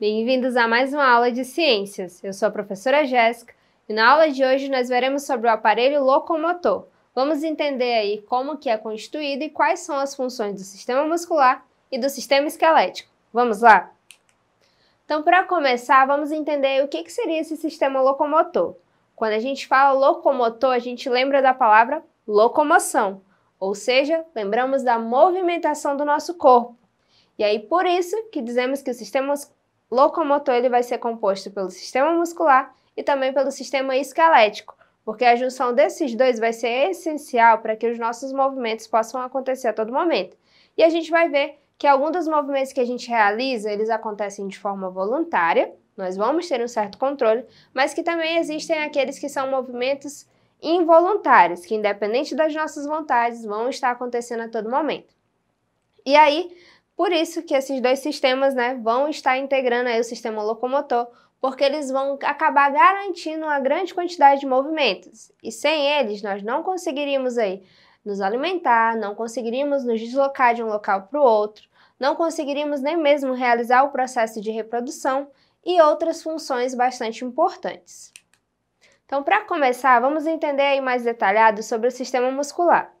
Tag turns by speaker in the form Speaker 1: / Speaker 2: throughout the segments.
Speaker 1: Bem-vindos a mais uma aula de ciências. Eu sou a professora Jéssica e na aula de hoje nós veremos sobre o aparelho locomotor. Vamos entender aí como que é constituído e quais são as funções do sistema muscular e do sistema esquelético. Vamos lá? Então, para começar, vamos entender o que, que seria esse sistema locomotor. Quando a gente fala locomotor, a gente lembra da palavra locomoção, ou seja, lembramos da movimentação do nosso corpo. E aí, por isso que dizemos que o sistema locomotor ele vai ser composto pelo sistema muscular e também pelo sistema esquelético, porque a junção desses dois vai ser essencial para que os nossos movimentos possam acontecer a todo momento. E a gente vai ver que alguns dos movimentos que a gente realiza, eles acontecem de forma voluntária, nós vamos ter um certo controle, mas que também existem aqueles que são movimentos involuntários, que independente das nossas vontades, vão estar acontecendo a todo momento. E aí, por isso que esses dois sistemas né, vão estar integrando aí o sistema locomotor, porque eles vão acabar garantindo uma grande quantidade de movimentos. E sem eles, nós não conseguiríamos aí nos alimentar, não conseguiríamos nos deslocar de um local para o outro, não conseguiríamos nem mesmo realizar o processo de reprodução e outras funções bastante importantes. Então, para começar, vamos entender aí mais detalhado sobre o sistema muscular.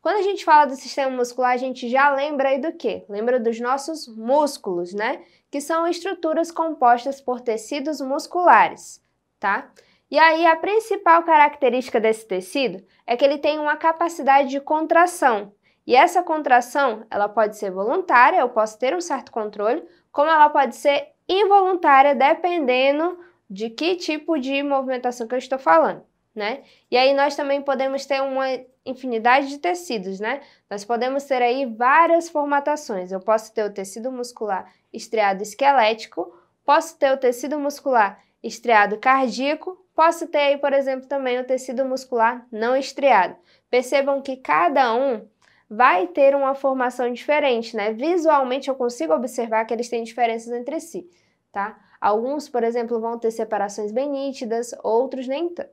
Speaker 1: Quando a gente fala do sistema muscular, a gente já lembra aí do quê? Lembra dos nossos músculos, né? Que são estruturas compostas por tecidos musculares, tá? E aí a principal característica desse tecido é que ele tem uma capacidade de contração. E essa contração, ela pode ser voluntária, eu posso ter um certo controle, como ela pode ser involuntária dependendo de que tipo de movimentação que eu estou falando, né? E aí nós também podemos ter uma infinidade de tecidos, né? Nós podemos ter aí várias formatações. Eu posso ter o tecido muscular estriado esquelético, posso ter o tecido muscular estriado cardíaco, posso ter aí, por exemplo, também o tecido muscular não estriado. Percebam que cada um vai ter uma formação diferente, né? Visualmente eu consigo observar que eles têm diferenças entre si, tá? Alguns, por exemplo, vão ter separações bem nítidas, outros nem tanto.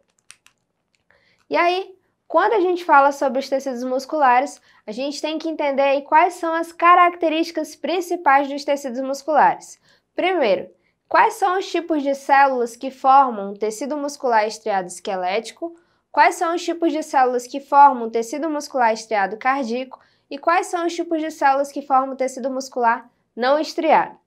Speaker 1: E aí, quando a gente fala sobre os tecidos musculares, a gente tem que entender quais são as características principais dos tecidos musculares. Primeiro, quais são os tipos de células que formam o tecido muscular estriado esquelético, quais são os tipos de células que formam o tecido muscular estriado cardíaco e quais são os tipos de células que formam o tecido muscular não estriado.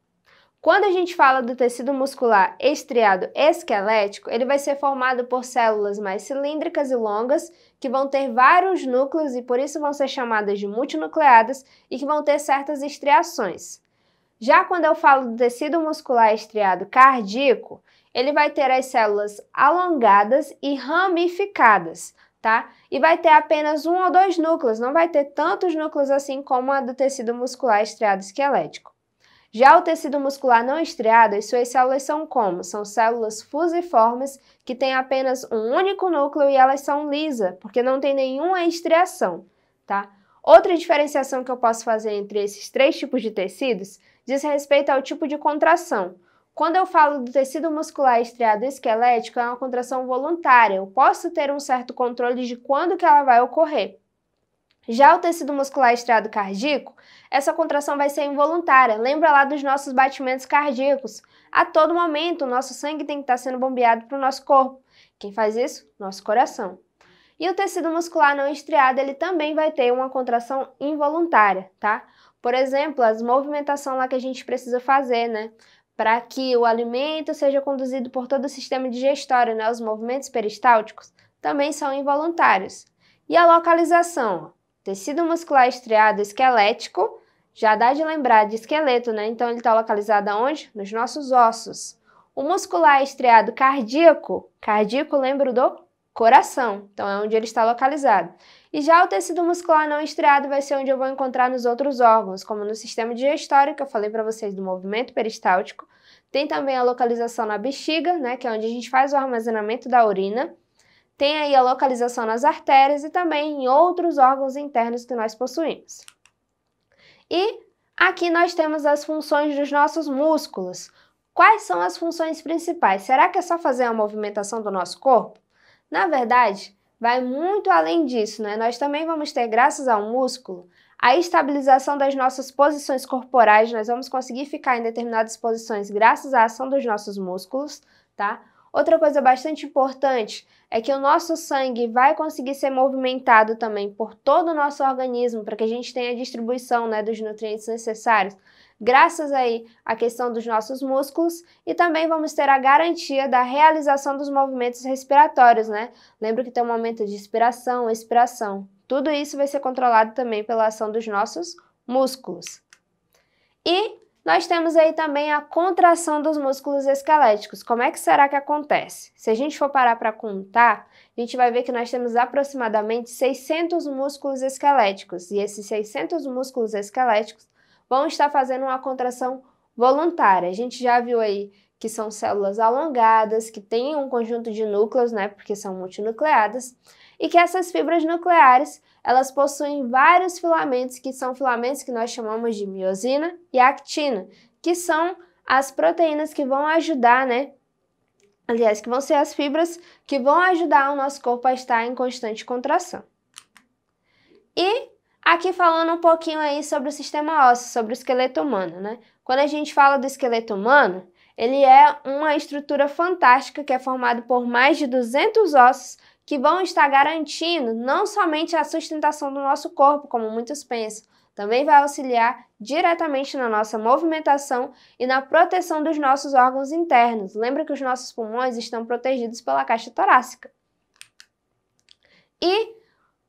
Speaker 1: Quando a gente fala do tecido muscular estriado esquelético, ele vai ser formado por células mais cilíndricas e longas que vão ter vários núcleos e por isso vão ser chamadas de multinucleadas e que vão ter certas estriações. Já quando eu falo do tecido muscular estriado cardíaco, ele vai ter as células alongadas e ramificadas, tá? E vai ter apenas um ou dois núcleos, não vai ter tantos núcleos assim como a do tecido muscular estriado esquelético. Já o tecido muscular não estriado, as suas células são como? São células fusiformes que têm apenas um único núcleo e elas são lisas, porque não tem nenhuma estriação, tá? Outra diferenciação que eu posso fazer entre esses três tipos de tecidos diz respeito ao tipo de contração. Quando eu falo do tecido muscular estriado esquelético, é uma contração voluntária. Eu posso ter um certo controle de quando que ela vai ocorrer. Já o tecido muscular estriado cardíaco, essa contração vai ser involuntária. Lembra lá dos nossos batimentos cardíacos. A todo momento, o nosso sangue tem que estar sendo bombeado para o nosso corpo. Quem faz isso? Nosso coração. E o tecido muscular não estriado, ele também vai ter uma contração involuntária, tá? Por exemplo, as movimentações lá que a gente precisa fazer, né? Para que o alimento seja conduzido por todo o sistema digestório, né? Os movimentos peristálticos também são involuntários. E a localização? tecido muscular estriado esquelético, já dá de lembrar de esqueleto, né? Então ele está localizado onde? Nos nossos ossos. O muscular estriado cardíaco, cardíaco lembra do coração, então é onde ele está localizado. E já o tecido muscular não estriado vai ser onde eu vou encontrar nos outros órgãos, como no sistema digestório, que eu falei para vocês do movimento peristáltico. Tem também a localização na bexiga, né, que é onde a gente faz o armazenamento da urina tem aí a localização nas artérias e também em outros órgãos internos que nós possuímos. E aqui nós temos as funções dos nossos músculos. Quais são as funções principais? Será que é só fazer a movimentação do nosso corpo? Na verdade, vai muito além disso, né? Nós também vamos ter, graças ao músculo, a estabilização das nossas posições corporais, nós vamos conseguir ficar em determinadas posições graças à ação dos nossos músculos, tá? Outra coisa bastante importante é que o nosso sangue vai conseguir ser movimentado também por todo o nosso organismo para que a gente tenha a distribuição né, dos nutrientes necessários, graças aí à questão dos nossos músculos e também vamos ter a garantia da realização dos movimentos respiratórios, né? Lembra que tem um momento de inspiração, expiração. Tudo isso vai ser controlado também pela ação dos nossos músculos. E nós temos aí também a contração dos músculos esqueléticos. Como é que será que acontece? Se a gente for parar para contar, a gente vai ver que nós temos aproximadamente 600 músculos esqueléticos, e esses 600 músculos esqueléticos vão estar fazendo uma contração voluntária. A gente já viu aí que são células alongadas, que têm um conjunto de núcleos, né, porque são multinucleadas, e que essas fibras nucleares, elas possuem vários filamentos, que são filamentos que nós chamamos de miosina e actina, que são as proteínas que vão ajudar, né, aliás, que vão ser as fibras que vão ajudar o nosso corpo a estar em constante contração. E aqui falando um pouquinho aí sobre o sistema ósseo, sobre o esqueleto humano, né? Quando a gente fala do esqueleto humano, ele é uma estrutura fantástica que é formada por mais de 200 ossos que vão estar garantindo não somente a sustentação do nosso corpo, como muitos pensam, também vai auxiliar diretamente na nossa movimentação e na proteção dos nossos órgãos internos. Lembra que os nossos pulmões estão protegidos pela caixa torácica. E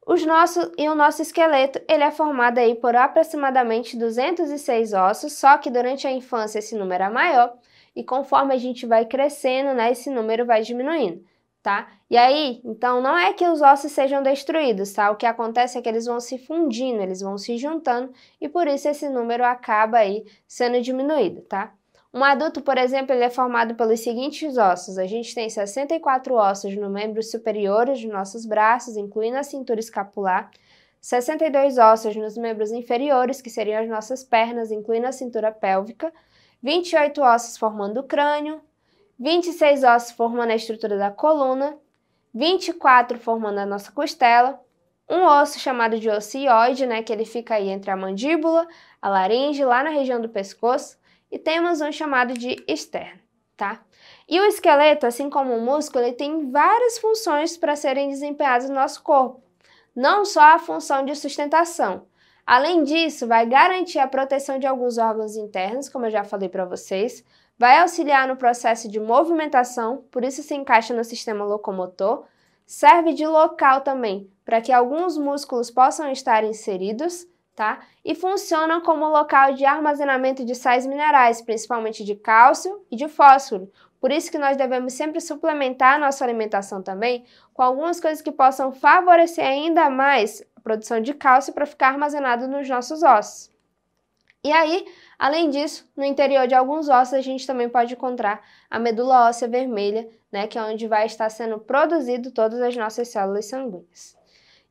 Speaker 1: os nossos, e o nosso esqueleto ele é formado aí por aproximadamente 206 ossos, só que durante a infância esse número é maior, e conforme a gente vai crescendo, né, esse número vai diminuindo, tá? E aí, então não é que os ossos sejam destruídos, tá? O que acontece é que eles vão se fundindo, eles vão se juntando e por isso esse número acaba aí sendo diminuído, tá? Um adulto, por exemplo, ele é formado pelos seguintes ossos. A gente tem 64 ossos no membro superior dos nossos braços, incluindo a cintura escapular, 62 ossos nos membros inferiores, que seriam as nossas pernas, incluindo a cintura pélvica, 28 ossos formando o crânio, 26 ossos formando a estrutura da coluna, 24 formando a nossa costela, um osso chamado de ocioide, né, que ele fica aí entre a mandíbula, a laringe, lá na região do pescoço, e temos um chamado de externo, tá? E o esqueleto, assim como o músculo, ele tem várias funções para serem desempenhadas no nosso corpo. Não só a função de sustentação, Além disso, vai garantir a proteção de alguns órgãos internos, como eu já falei para vocês, vai auxiliar no processo de movimentação, por isso se encaixa no sistema locomotor, serve de local também, para que alguns músculos possam estar inseridos, tá? E funciona como local de armazenamento de sais minerais, principalmente de cálcio e de fósforo. Por isso que nós devemos sempre suplementar a nossa alimentação também com algumas coisas que possam favorecer ainda mais produção de cálcio para ficar armazenado nos nossos ossos. E aí, além disso, no interior de alguns ossos a gente também pode encontrar a medula óssea vermelha, né, que é onde vai estar sendo produzido todas as nossas células sanguíneas.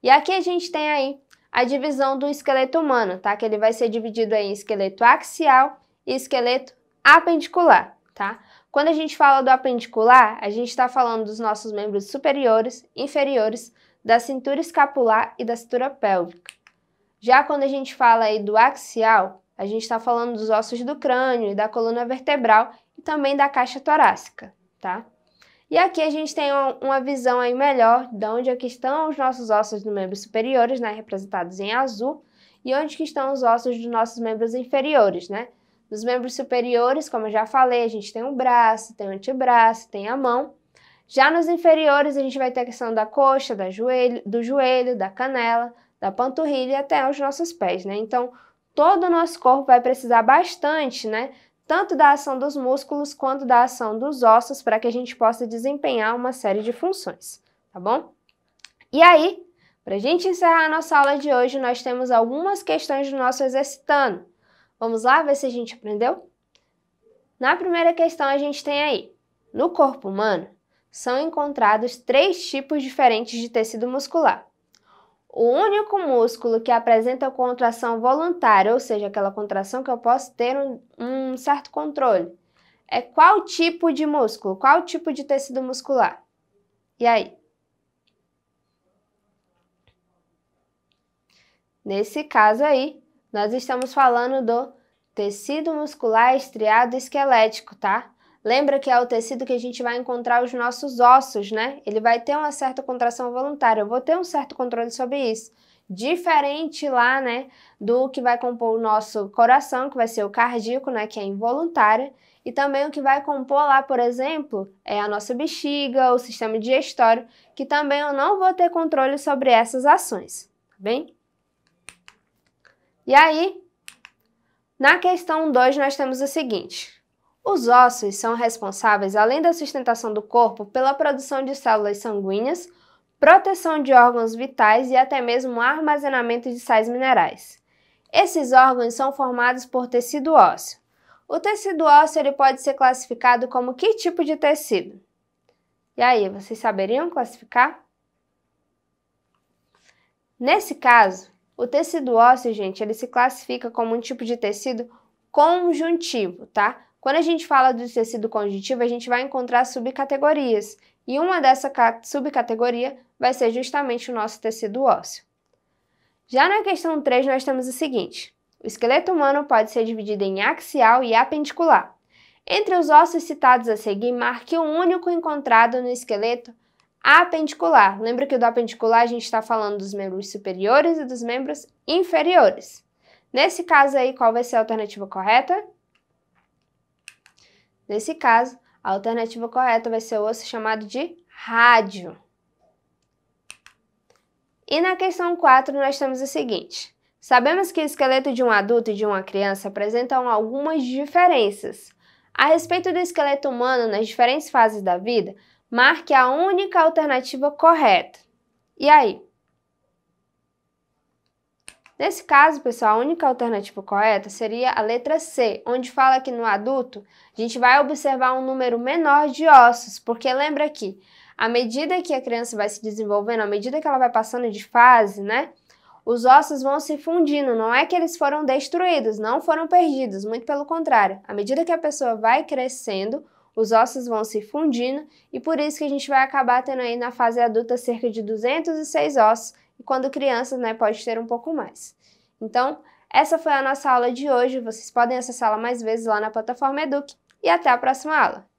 Speaker 1: E aqui a gente tem aí a divisão do esqueleto humano, tá? Que ele vai ser dividido em esqueleto axial e esqueleto apendicular, tá? Quando a gente fala do apendicular, a gente está falando dos nossos membros superiores, inferiores, da cintura escapular e da cintura pélvica. Já quando a gente fala aí do axial, a gente está falando dos ossos do crânio e da coluna vertebral e também da caixa torácica, tá? E aqui a gente tem uma visão aí melhor de onde é que estão os nossos ossos dos membros superiores, né, representados em azul, e onde que estão os ossos dos nossos membros inferiores, né? Nos membros superiores, como eu já falei, a gente tem o braço, tem o antebraço, tem a mão, já nos inferiores, a gente vai ter a questão da coxa, da joelho, do joelho, da canela, da panturrilha e até os nossos pés, né? Então, todo o nosso corpo vai precisar bastante, né? Tanto da ação dos músculos quanto da ação dos ossos para que a gente possa desempenhar uma série de funções, tá bom? E aí, para a gente encerrar a nossa aula de hoje, nós temos algumas questões do nosso exercitando. Vamos lá ver se a gente aprendeu? Na primeira questão, a gente tem aí: no corpo humano, são encontrados três tipos diferentes de tecido muscular. O único músculo que apresenta contração voluntária, ou seja, aquela contração que eu posso ter um, um certo controle, é qual tipo de músculo, qual tipo de tecido muscular? E aí? Nesse caso aí, nós estamos falando do tecido muscular estriado esquelético, tá? Lembra que é o tecido que a gente vai encontrar os nossos ossos, né? Ele vai ter uma certa contração voluntária. Eu vou ter um certo controle sobre isso. Diferente lá, né, do que vai compor o nosso coração, que vai ser o cardíaco, né, que é involuntária, e também o que vai compor lá, por exemplo, é a nossa bexiga, o sistema digestório, que também eu não vou ter controle sobre essas ações, tá bem? E aí, na questão 2 nós temos o seguinte: os ossos são responsáveis, além da sustentação do corpo, pela produção de células sanguíneas, proteção de órgãos vitais e até mesmo armazenamento de sais minerais. Esses órgãos são formados por tecido ósseo. O tecido ósseo ele pode ser classificado como que tipo de tecido? E aí, vocês saberiam classificar? Nesse caso, o tecido ósseo, gente, ele se classifica como um tipo de tecido conjuntivo, tá? Quando a gente fala do tecido conjuntivo, a gente vai encontrar subcategorias, e uma dessa subcategoria vai ser justamente o nosso tecido ósseo. Já na questão 3, nós temos o seguinte: o esqueleto humano pode ser dividido em axial e apendicular. Entre os ossos citados a seguir, marque o único encontrado no esqueleto apendicular. Lembra que do apendicular a gente está falando dos membros superiores e dos membros inferiores. Nesse caso aí, qual vai ser a alternativa correta? Nesse caso, a alternativa correta vai ser o osso chamado de rádio. E na questão 4, nós temos o seguinte. Sabemos que o esqueleto de um adulto e de uma criança apresentam algumas diferenças. A respeito do esqueleto humano nas diferentes fases da vida, marque a única alternativa correta. E aí? Nesse caso, pessoal, a única alternativa correta seria a letra C, onde fala que no adulto a gente vai observar um número menor de ossos, porque lembra que à medida que a criança vai se desenvolvendo, à medida que ela vai passando de fase, né? Os ossos vão se fundindo, não é que eles foram destruídos, não foram perdidos, muito pelo contrário. À medida que a pessoa vai crescendo, os ossos vão se fundindo e por isso que a gente vai acabar tendo aí na fase adulta cerca de 206 ossos e quando crianças, né, pode ter um pouco mais. Então, essa foi a nossa aula de hoje. Vocês podem acessá-la mais vezes lá na plataforma Eduque. E até a próxima aula!